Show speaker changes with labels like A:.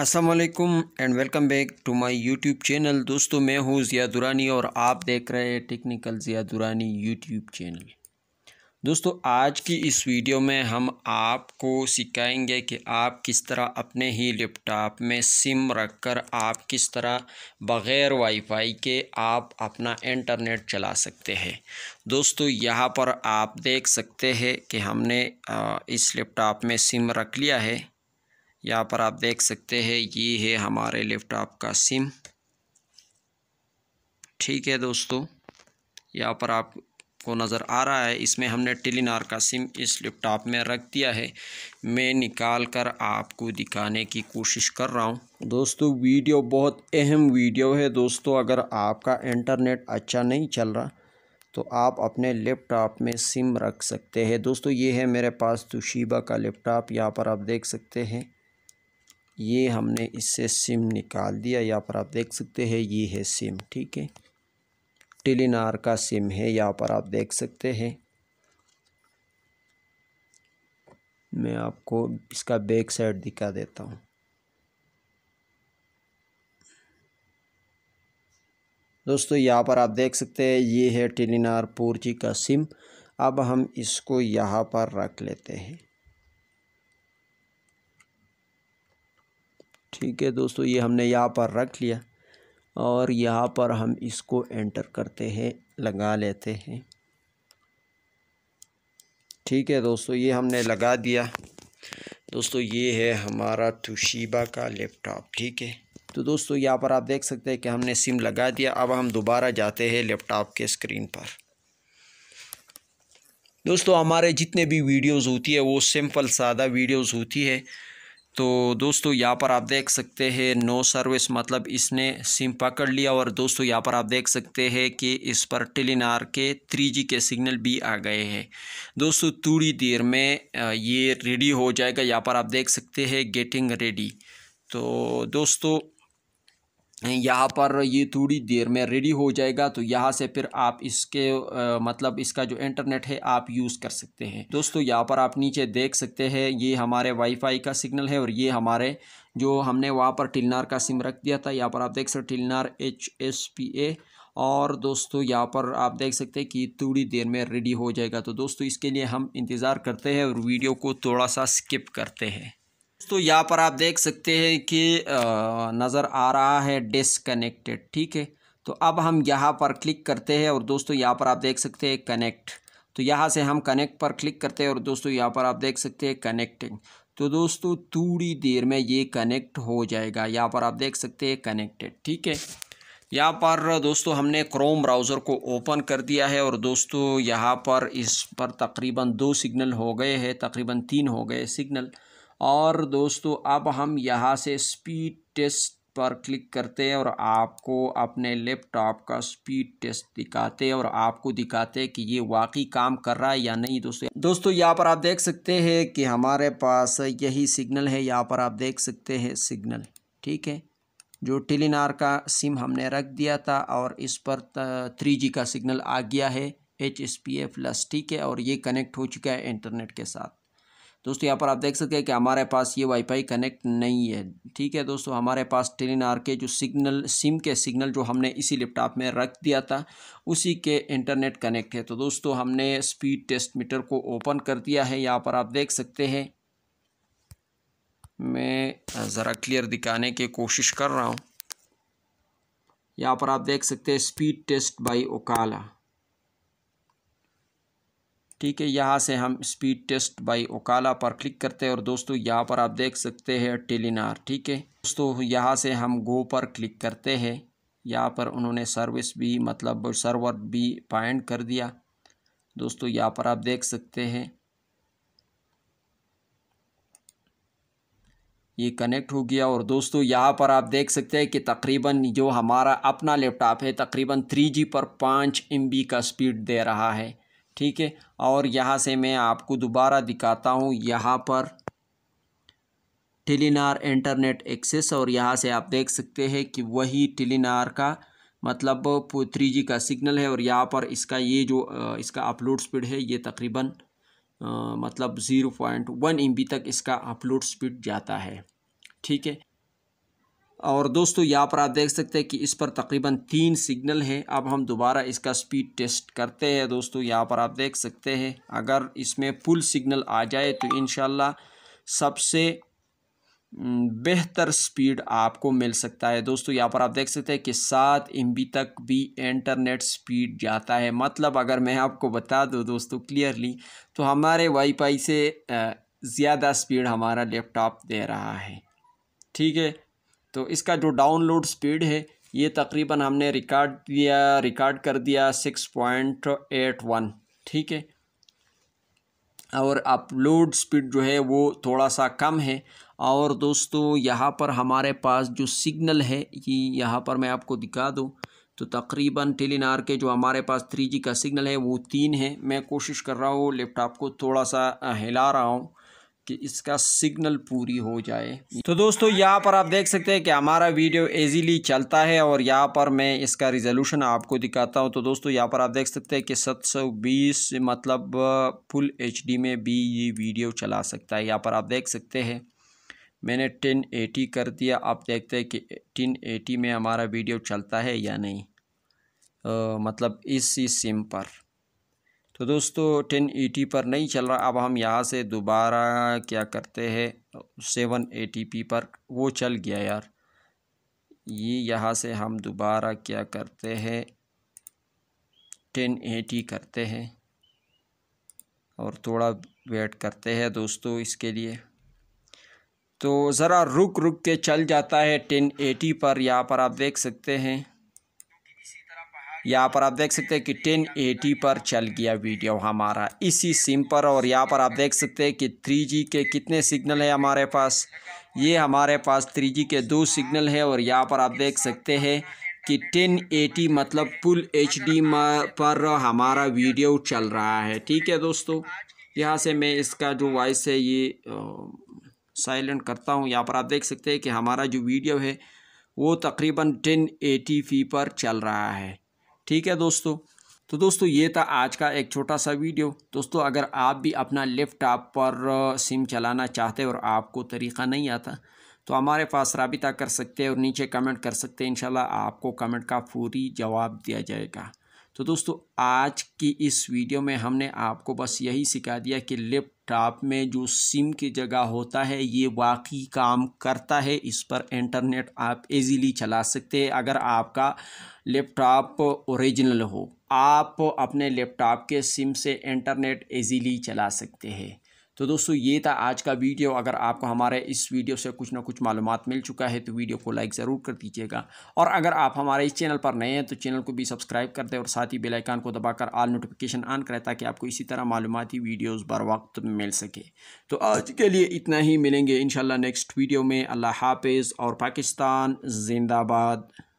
A: Aslam and welcome back to my YouTube channel दोस्तों मैं हूँ ज़िया दुरानी और आप देख रहे हैं technical Zia Durani YouTube channel दोस्तों आज की इस वीडियो में हम आपको सिखाएंगे कि आप किस तरह अपने ही लैपटॉप में सिम रखकर आप किस तरह बग़ैर वाईफाई के आप अपना इंटरनेट चला सकते हैं दोस्तों यहाँ पर आप देख सकते हैं कि हमने इस लैपटॉप में सिम रख लिया है यहाँ पर आप देख सकते हैं ये है हमारे लैपटॉप का सिम ठीक है दोस्तों यहाँ पर आप को नज़र आ रहा है इसमें हमने टेलीनार का सिम इस लैपटॉप में रख दिया है मैं निकाल कर आपको दिखाने की कोशिश कर रहा हूँ दोस्तों वीडियो बहुत अहम वीडियो है दोस्तों अगर आपका इंटरनेट अच्छा नहीं चल रहा तो आप अपने लैपटॉप में सिम रख सकते हैं दोस्तों ये है मेरे पास तुशीबा का लैपटॉप यहाँ पर आप देख सकते हैं ये हमने इससे सिम निकाल दिया यहाँ पर आप देख सकते हैं ये है सिम ठीक है टेलीनार का सिम है यहाँ पर आप देख सकते हैं मैं आपको इसका बैक साइड दिखा देता हूँ दोस्तों यहाँ पर आप देख सकते हैं ये है टेलीनार फोर जी का सिम अब हम इसको यहाँ पर रख लेते हैं ठीक है दोस्तों ये हमने यहाँ पर रख लिया और यहाँ पर हम इसको एंटर करते हैं लगा लेते हैं ठीक है दोस्तों ये हमने लगा दिया दोस्तों ये है हमारा तुशीबा का लैपटॉप ठीक है तो दोस्तों यहाँ पर आप देख सकते हैं कि हमने सिम लगा दिया अब हम दोबारा जाते हैं लैपटॉप के स्क्रीन पर दोस्तों हमारे जितने भी वीडियोस होती है वो सिंपल सादा वीडियोस होती है तो दोस्तों यहाँ पर आप देख सकते हैं नो सर्विस मतलब इसने सिम पकड़ लिया और दोस्तों यहाँ पर आप देख सकते हैं कि इस पर टेलीनार के थ्री जी के सिग्नल भी आ गए हैं दोस्तों थोड़ी देर में ये रेडी हो जाएगा यहाँ पर आप देख सकते हैं गेटिंग रेडी तो दोस्तों यहाँ पर ये थोड़ी देर में रेडी हो जाएगा तो यहाँ से फिर आप इसके आ, मतलब इसका जो इंटरनेट है आप यूज़ कर सकते हैं दोस्तों यहाँ पर आप नीचे देख सकते हैं ये हमारे वाईफाई का सिग्नल है और ये हमारे जो हमने वहाँ पर टिलनार का सिम रख दिया था यहाँ पर आप देख सकते टिलनार एच एस पी ए और दोस्तों यहाँ पर आप देख सकते हैं कि थोड़ी देर में रेडी हो जाएगा तो दोस्तों इसके लिए हम इंतज़ार करते हैं और वीडियो को थोड़ा सा स्किप करते हैं तो यहाँ पर आप देख सकते हैं कि नज़र आ रहा है डिसकनेक्टेड ठीक है तो अब हम यहाँ पर क्लिक करते हैं और दोस्तों यहाँ पर आप देख सकते हैं कनेक्ट तो यहाँ से हम कनेक्ट पर क्लिक करते हैं और दोस्तों यहाँ पर आप देख सकते हैं कनेक्टिंग तो दोस्तों थोड़ी देर में ये कनेक्ट हो जाएगा यहाँ पर आप देख सकते हैं कनेक्टेड ठीक है यहाँ पर दोस्तों हमने क्रोम ब्राउज़र को ओपन कर दिया है और दोस्तों यहाँ पर इस पर तकरीबन दो सिग्नल हो गए हैं तकरीबन तीन हो गए सिग्नल और दोस्तों अब हम यहाँ से स्पीड टेस्ट पर क्लिक करते हैं और आपको अपने लैपटॉप का स्पीड टेस्ट दिखाते हैं और आपको दिखाते हैं कि ये वाकई काम कर रहा है या नहीं दोस्तों दोस्तों यहाँ पर आप देख सकते हैं कि हमारे पास यही सिग्नल है यहाँ पर आप देख सकते हैं सिग्नल ठीक है जो टेलीनार का सिम हमने रख दिया था और इस पर थ्री जी का सिग्नल आ गया है H S P A plus ठीक है और ये कनेक्ट हो चुका है इंटरनेट के साथ दोस्तों यहाँ पर आप देख सकते हैं कि हमारे पास ये वाईफाई कनेक्ट नहीं है ठीक है दोस्तों हमारे पास टेन आर के जो सिग्नल सिम के सिग्नल जो हमने इसी लैपटॉप में रख दिया था उसी के इंटरनेट कनेक्ट है तो दोस्तों हमने स्पीड टेस्ट मीटर को ओपन कर दिया है यहाँ पर आप देख सकते हैं मैं ज़रा क्लियर दिखाने की कोशिश कर रहा हूँ यहाँ पर आप देख सकते हैं स्पीड टेस्ट बाई ओकाला ठीक है यहाँ से हम स्पीड टेस्ट बाई ओकाला पर क्लिक करते हैं और दोस्तों यहाँ पर आप देख सकते हैं टेलीनार ठीक है दोस्तों यहाँ से हम गो पर क्लिक करते हैं यहाँ पर उन्होंने सर्विस भी मतलब सर्वर भी पॉइंट कर दिया दोस्तों यहाँ पर आप देख सकते हैं ये कनेक्ट हो गया और दोस्तों यहाँ पर आप देख सकते हैं कि तकरीबन जो हमारा अपना लैपटॉप है तकरीबन थ्री जी पर पाँच एम बी का स्पीड दे रहा है ठीक है और यहाँ से मैं आपको दोबारा दिखाता हूँ यहाँ पर टेलीनार इंटरनेट एक्सेस और यहाँ से आप देख सकते हैं कि वही टेलीनार का मतलब थ्री जी का सिग्नल है और यहाँ पर इसका ये जो इसका अपलोड स्पीड है ये तकरीबन मतलब ज़ीरो पॉइंट वन एम तक इसका अपलोड स्पीड जाता है ठीक है और दोस्तों यहाँ पर आप देख सकते हैं कि इस पर तकरीबन तीन सिग्नल हैं अब हम दोबारा इसका स्पीड टेस्ट करते हैं दोस्तों यहाँ पर आप देख सकते हैं अगर इसमें पुल सिग्नल आ जाए तो इन सबसे बेहतर स्पीड आपको मिल सकता है दोस्तों यहाँ पर आप देख सकते हैं कि सात एम तक भी इंटरनेट स्पीड जाता है मतलब अगर मैं आपको बता दूँ दोस्तों क्लियरली तो हमारे वाईफाई से ज़्यादा स्पीड हमारा लैपटॉप दे रहा है ठीक है तो इसका जो डाउनलोड स्पीड है ये तकरीबन हमने रिकॉर्ड दिया रिकॉर्ड कर दिया सिक्स पॉइंट एट वन ठीक है और अपलोड स्पीड जो है वो थोड़ा सा कम है और दोस्तों यहाँ पर हमारे पास जो सिग्नल है ये यहाँ पर मैं आपको दिखा दूँ तो तकरीबन टेलीनार के जो हमारे पास थ्री जी का सिग्नल है वो तीन है मैं कोशिश कर रहा हूँ लैपटॉप को थोड़ा सा हिला रहा हूँ कि इसका सिग्नल पूरी हो जाए तो दोस्तों यहाँ पर आप देख सकते हैं कि हमारा वीडियो ईजीली चलता है और यहाँ पर मैं इसका रिजोल्यूशन आपको दिखाता हूँ तो दोस्तों यहाँ पर आप देख सकते हैं कि 720 मतलब फुल एचडी में भी ये वीडियो चला सकता है यहाँ पर आप देख सकते हैं मैंने 1080 कर दिया आप देखते हैं कि 1080 में हमारा वीडियो चलता है या नहीं आ, मतलब इसी सिम पर तो दोस्तों टेन एटी पर नहीं चल रहा अब हम यहाँ से दोबारा क्या करते हैं सेवन एटी पी पर वो चल गया यार ये यहाँ से हम दोबारा क्या करते हैं टेन एटी करते हैं और थोड़ा वेट करते हैं दोस्तों इसके लिए तो ज़रा रुक रुक के चल जाता है टेन एटी पर यहाँ पर आप देख सकते हैं यहाँ पर आप देख सकते हैं कि 1080 पर चल गया वीडियो हमारा इसी सिम पर और यहाँ पर आप देख सकते हैं कि 3G के कितने सिग्नल है हमारे पास ये हमारे पास 3G के दो सिग्नल है और यहाँ पर आप देख सकते हैं कि 1080 मतलब फुल एच पर हमारा वीडियो चल रहा है ठीक है दोस्तों यहाँ से मैं इसका जो वॉइस है ये साइलेंट करता हूँ यहाँ पर आप देख सकते हैं कि हमारा जो वीडियो है वो तकरीबन 1080p पर चल रहा है ठीक है दोस्तों तो दोस्तों ये था आज का एक छोटा सा वीडियो दोस्तों अगर आप भी अपना लैपटॉप पर सिम चलाना चाहते और आपको तरीका नहीं आता तो हमारे पास रबिता कर सकते हैं और नीचे कमेंट कर सकते हैं इंशाल्लाह आपको कमेंट का पूरी जवाब दिया जाएगा तो दोस्तों आज की इस वीडियो में हमने आपको बस यही सिखा दिया कि लैप टॉप में जो सिम की जगह होता है ये वाकई काम करता है इस पर इंटरनेट आप इजीली चला सकते हैं अगर आपका लैपटॉप ओरिजिनल हो आप अपने लैपटॉप के सिम से इंटरनेट इजीली चला सकते हैं तो दोस्तों ये था आज का वीडियो अगर आपको हमारे इस वीडियो से कुछ ना कुछ मालूम मिल चुका है तो वीडियो को लाइक ज़रूर कर दीजिएगा और अगर आप हमारे इस चैनल पर नए हैं तो चैनल को भी सब्सक्राइब कर दें और साथ ही बेलाइकान को दबाकर आल नोटिफिकेशन ऑन करें ताकि आपको इसी तरह मालूमती वीडियोज़ बर वक्त मिल सके तो आज के लिए इतना ही मिलेंगे इन नेक्स्ट वीडियो में अल्लाह हाफिज़ और पाकिस्तान जिंदाबाद